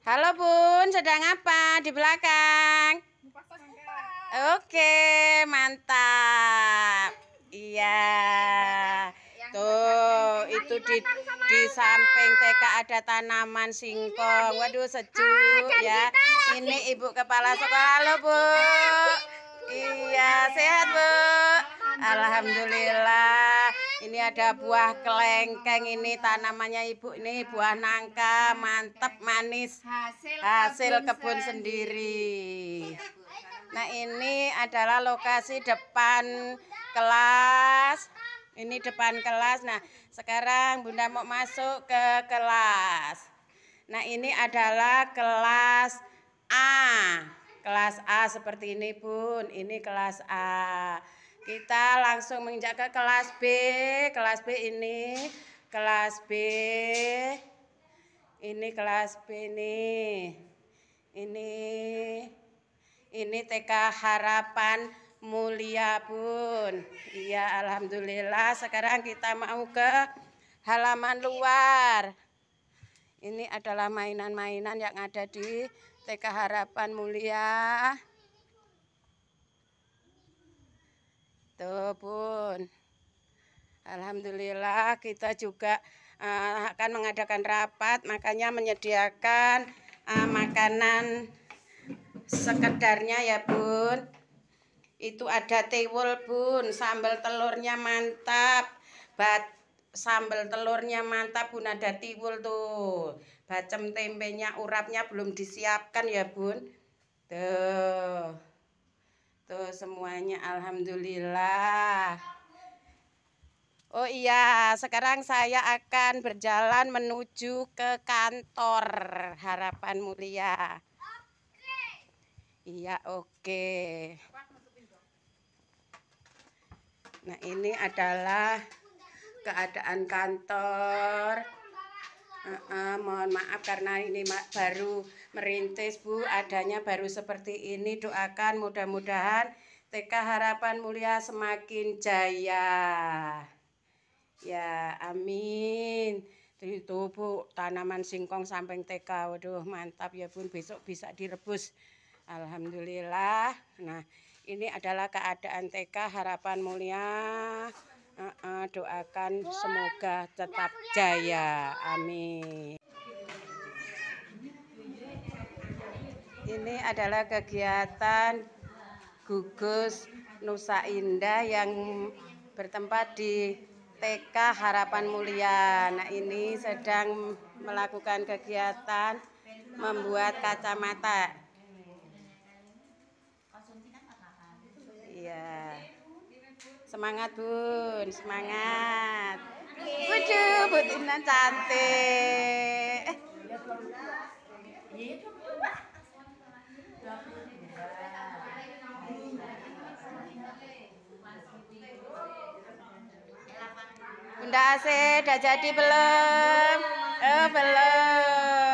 Halo Bun, sedang apa di belakang? Oke, mantap. Iya. Tuh, itu di di samping TK ada tanaman singkong. Waduh, sejuk ah, ya. Ini Ibu kepala iya, sekolah lo, Bu. Iya, iya, sehat, Bu. Alhamdulillah ada buah kelengkeng ini tanamannya ibu ini buah nangka mantep manis hasil, hasil kebun, kebun sendiri. sendiri nah ini adalah lokasi depan kelas ini depan kelas nah sekarang bunda mau masuk ke kelas nah ini adalah kelas A kelas A seperti ini bun ini kelas A kita langsung menginjak ke kelas B. Kelas B ini, kelas B. Ini kelas B ini Ini ini TK Harapan Mulia pun Iya, alhamdulillah sekarang kita mau ke halaman luar. Ini adalah mainan-mainan yang ada di TK Harapan Mulia. Tuh gitu, Bun. Alhamdulillah kita juga uh, akan mengadakan rapat makanya menyediakan uh, makanan sekedarnya ya Bun. Itu ada tewul Bun, sambal telurnya mantap. Bat sambal telurnya mantap Bun ada tiwul tuh bacem tempenya urapnya belum disiapkan ya Bun tuh Tuh semuanya alhamdulillah. Oh iya, sekarang saya akan berjalan menuju ke kantor Harapan Mulia. Oke. Iya, oke. Nah, ini adalah keadaan kantor. Uh, uh, mohon maaf karena ini baru merintis Bu, adanya baru seperti ini. Doakan mudah-mudahan TK Harapan Mulia semakin jaya. Ya, amin. Itu Bu, tanaman singkong samping TK. Waduh, mantap ya Bun, besok bisa direbus. Alhamdulillah. Nah, ini adalah keadaan TK Harapan Mulia. Uh, uh, doakan semoga tetap jaya. Amin. Ini adalah kegiatan gugus Nusa Indah yang bertempat di TK Harapan Mulia. Nah, ini sedang melakukan kegiatan membuat kacamata Semangat bun, semangat. Lucu, Imnan cantik. Bunda AC, dah jadi belum? Eh, belum.